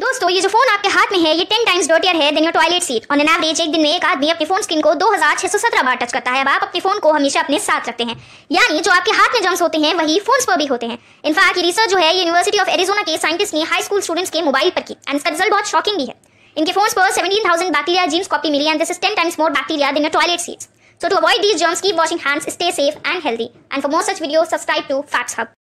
दोस्तों ये जो फोन आपके हाथ में है ये टेन टाइम्स डॉटियर है than your toilet seat on an average एक दिन में एक आदमी अपने फोन स्क्रीन को 2617 बार टच करता है अब आप अपने फोन को हमेशा अपने साथ रखते हैं यानी जो आपके हाथ में जम्स होते हैं वही फोन पर भी होते हैं इनफैक्ट ये रिसर्च जो है यूनिवर्सिटी ऑफ एरिजोना के साइंटिस्ट ने हाई स्कूल स्टूडेंट्स के मोबाइल पर की एंड इसका रिजल्ट बहुत शॉकिंग भी है इनके फोन पर seventeen thousand bacteria genes copy मिली and this is ten times more bacteria than your toilet seat so to avoid these germs, keep washing hands stay safe and healthy and for more such video subscribe to Facts hub